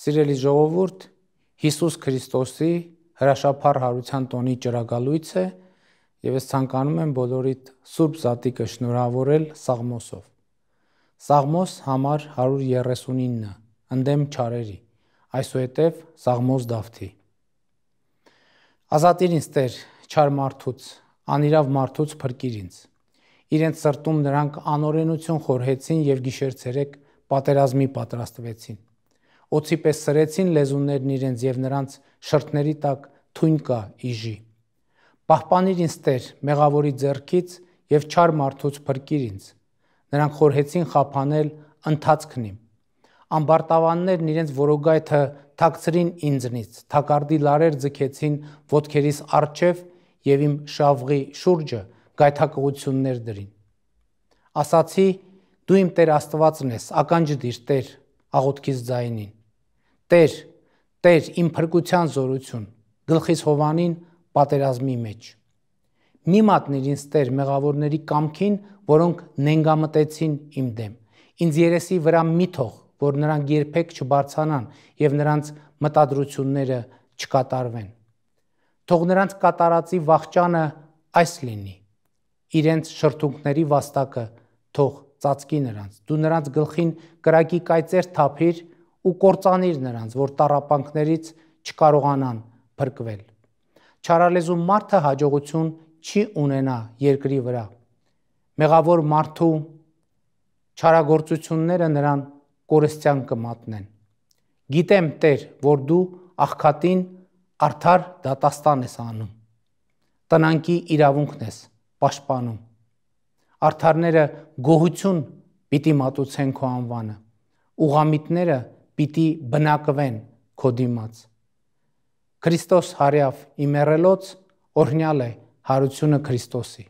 Սիրելի ժողովուրդ, Հիսուս Քրիստոսի հրաշափառ հարության տոնի ճրագալույց է եւ ես ցանկանում եմ բոլորիդ Սուրբ Զատիկը շնորհավորել Սաղմոսով։ Սաղմոս համար 139 ընդեմ ճարերի այսուհետև Սաղմոս Դավթի Ազատիր ինձ Տեր ճար մարդուց անիրավ մարդուց փրկիր ինձ իրենց սրտում նրանք անօրենություն խորհեցին եւ գիշերցերեկ պատերազմի պատրաստվեցին Օծի պես սրեցին լեզուններն իրենց եւ նրանց շրթների տակ թույն կա իժի։ Պահպանիր ինձ Տեր մեղավորի ձեռքից եւ չար մարդուց փրկիր ինձ։ Նրանք խորհեցին խափանել ընթացքն իմ։ Ամբարտավաններն իրենց որոգայթը թակցրին ինձնից, թակարդի լարեր ձգեցին ոդքերիս արջև եւ իմ շավղի շուրջը գայթակղություններ դրին։ Ասացի՝ դու իմ Տեր Աստվածն ես, ականջ դիր Տեր աղոթքից ձայնին։ Տեր, Տեր, իմ փրկության զորություն, գլխիս Հովանին պատերազմի մեջ։ Մի մատնիր ինձ Տեր մեղավորների կամքին, որոնք նենգամտեցին իմ դեմ։ Ինձ երեսի վրա մի թող, որ նրանք երբեք չբարձանան եւ նրանց մտադրությունները չկատարվեն։ Թող նրանց կատարածի վախճանը այս լինի։ Իրենց շրթունքների վաստակը թող ծածկի նրանց։ Դու նրանց գլխին կրակի կայծեր թափիր ու կործանիր նրանց, որ տարապանքներից չկարողանան փրկվել։ Չարալեզու մարդը հաջողություն չի ունենա երկրի վրա։ Մեղավոր մարդու չարագործությունները նրան կորստյան կմատնեն։ Գիտեմ, Տեր, որ դու աղքատին արդար դատաստան ես անում։ Տնանքի իրավունքն ես պաշտպանում։ Արդարները գոհություն պիտի մատուցեն քո անվանը։ Ուղամիտները պիտի բնակվեն քո դիմաց։ Քրիստոս հարյավ իմերելոց օրհնյալ է հարությունը Քրիստոսի։